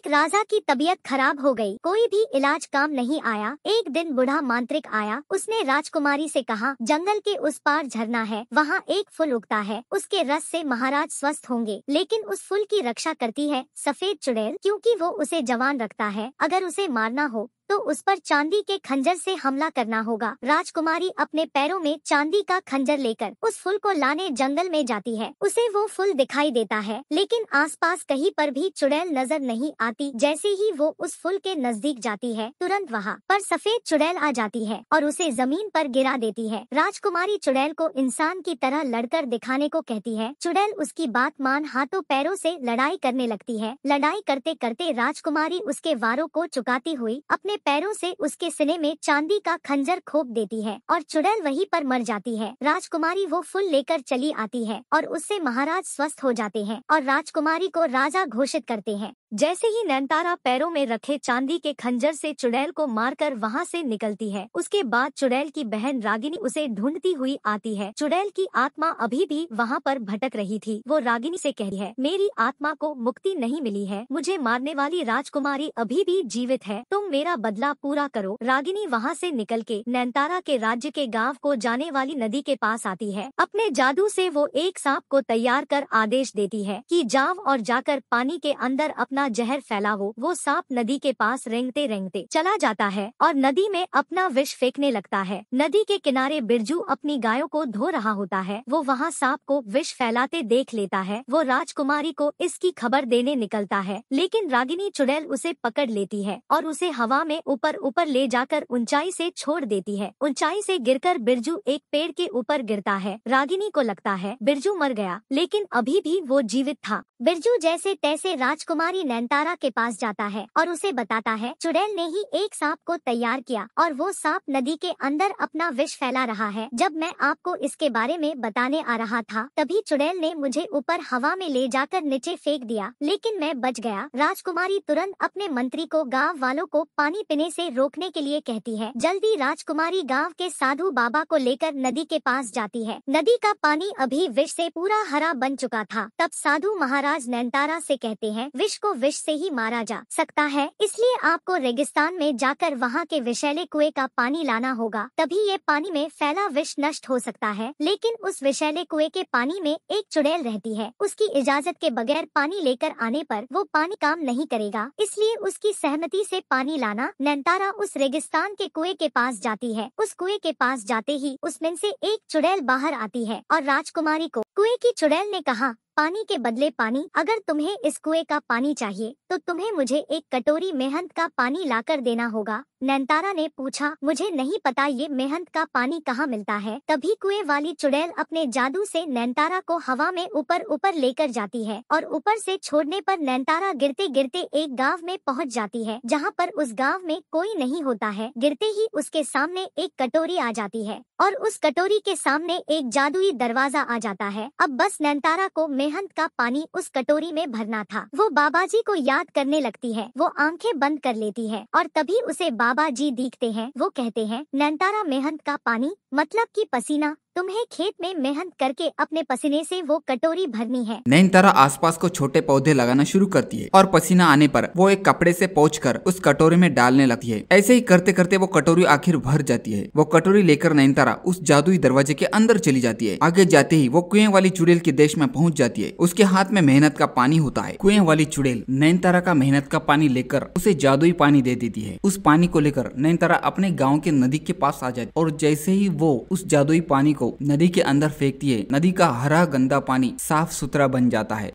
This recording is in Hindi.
एक राजा की तबीयत खराब हो गई कोई भी इलाज काम नहीं आया एक दिन बूढ़ा मांत्रिक आया उसने राजकुमारी से कहा जंगल के उस पार झरना है वहाँ एक फूल उगता है उसके रस से महाराज स्वस्थ होंगे लेकिन उस फूल की रक्षा करती है सफेद चुड़ैल क्योंकि वो उसे जवान रखता है अगर उसे मारना हो तो उस पर चांदी के खंजर से हमला करना होगा राजकुमारी अपने पैरों में चांदी का खंजर लेकर उस फूल को लाने जंगल में जाती है उसे वो फूल दिखाई देता है लेकिन आसपास कहीं पर भी चुड़ैल नजर नहीं आती जैसे ही वो उस फूल के नजदीक जाती है तुरंत वहाँ पर सफेद चुड़ैल आ जाती है और उसे जमीन पर गिरा देती है राजकुमारी चुड़ैल को इंसान की तरह लड़कर दिखाने को कहती है चुड़ैल उसकी बात मान हाथों पैरों से लड़ाई करने लगती है लड़ाई करते करते राजकुमारी उसके वारों को चुकाती हुई अपने पैरों से उसके सिने में चांदी का खंजर खोप देती है और चुड़ैल वहीं पर मर जाती है राजकुमारी वो फूल लेकर चली आती है और उससे महाराज स्वस्थ हो जाते हैं और राजकुमारी को राजा घोषित करते हैं जैसे ही नैनतारा पैरों में रखे चांदी के खंजर से चुड़ैल को मारकर वहाँ से निकलती है उसके बाद चुड़ैल की बहन रागिनी उसे ढूंढती हुई आती है चुड़ैल की आत्मा अभी भी वहाँ पर भटक रही थी वो रागिनी से कहती है मेरी आत्मा को मुक्ति नहीं मिली है मुझे मारने वाली राजकुमारी अभी भी जीवित है तुम मेरा बदला पूरा करो रागिनी वहाँ ऐसी निकल के नैनतारा के राज्य के गाँव को जाने वाली नदी के पास आती है अपने जादू ऐसी वो एक सांप को तैयार कर आदेश देती है की जाव और जाकर पानी के अंदर अपना अपना जहर फैला हो वो सांप नदी के पास रेंगते रेंगते चला जाता है और नदी में अपना विष फेंकने लगता है नदी के किनारे बिरजू अपनी गायों को धो रहा होता है वो वहाँ सांप को विष फैलाते देख लेता है वो राजकुमारी को इसकी खबर देने निकलता है लेकिन रागिनी चुड़ैल उसे पकड़ लेती है और उसे हवा में ऊपर ऊपर ले जाकर ऊंचाई से छोड़ देती है ऊंचाई से गिरकर बिरजू एक पेड़ के ऊपर गिरता है रागिनी को लगता है बिरजू मर गया लेकिन अभी भी वो जीवित था बिरजू जैसे तैसे राजकुमारी नैनतारा के पास जाता है और उसे बताता है चुड़ैल ने ही एक सांप को तैयार किया और वो सांप नदी के अंदर अपना विष फैला रहा है जब मैं आपको इसके बारे में बताने आ रहा था तभी चुड़ैल ने मुझे ऊपर हवा में ले जाकर नीचे फेंक दिया लेकिन मैं बच गया राजकुमारी तुरंत अपने मंत्री को गाँव वालों को पानी पीने ऐसी रोकने के लिए कहती है जल्दी राजकुमारी गाँव के साधु बाबा को लेकर नदी के पास जाती है नदी का पानी अभी विष ऐसी पूरा हरा बन चुका था तब साधु महाराज नैनतारा से कहते हैं विष को विष से ही मारा जा सकता है इसलिए आपको रेगिस्तान में जाकर वहाँ के विषैले कुएं का पानी लाना होगा तभी ये पानी में फैला विष नष्ट हो सकता है लेकिन उस विषैले कुएं के पानी में एक चुड़ैल रहती है उसकी इजाजत के बगैर पानी लेकर आने पर वो पानी काम नहीं करेगा इसलिए उसकी सहमति से पानी लाना नंतारा उस रेगिस्तान के कुएं के पास जाती है उस कुएं के पास जाते ही उसमें से एक चुड़ैल बाहर आती है और राजकुमारी को कुएं की चुड़ैल ने कहा पानी के बदले पानी अगर तुम्हें इस कुएं का पानी चाहिए तो तुम्हें मुझे एक कटोरी मेहंत का पानी लाकर देना होगा नैनतारा ने पूछा मुझे नहीं पता ये मेहंत का पानी कहाँ मिलता है तभी कुएं वाली चुड़ैल अपने जादू से नैनतारा को हवा में ऊपर ऊपर लेकर जाती है और ऊपर से छोड़ने पर नैनतारा गिरते गिरते एक गांव में पहुंच जाती है जहां पर उस गांव में कोई नहीं होता है गिरते ही उसके सामने एक कटोरी आ जाती है और उस कटोरी के सामने एक जादुई दरवाजा आ जाता है अब बस नैनतारा को मेहंत का पानी उस कटोरी में भरना था वो बाबा जी को याद करने लगती है वो आंखें बंद कर लेती है और तभी उसे बाबा जी दिखते हैं वो कहते हैं नैनतारा मेहंत का पानी मतलब कि पसीना तुम्हें खेत में मेहनत करके अपने पसीने से वो कटोरी भरनी है नैनतारा आसपास को छोटे पौधे लगाना शुरू करती है और पसीना आने पर वो एक कपड़े से कर उस कटोरी में डालने लगती है ऐसे ही करते करते वो कटोरी आखिर भर जाती है वो कटोरी लेकर नैनतारा उस जादुई दरवाजे के अंदर चली जाती है आगे जाते ही वो कुएं वाली चुड़ैल के देश में पहुँच जाती है उसके हाथ में मेहनत का पानी होता है कुएं वाली चुड़ैल नैनतारा का मेहनत का पानी लेकर उसे जादुई पानी दे देती है उस पानी को लेकर नैनतारा अपने गाँव के नदी के पास आ जाती और जैसे ही वो उस जादुई पानी को नदी के अंदर फेंकती है नदी का हरा गंदा पानी साफ सुथरा बन जाता है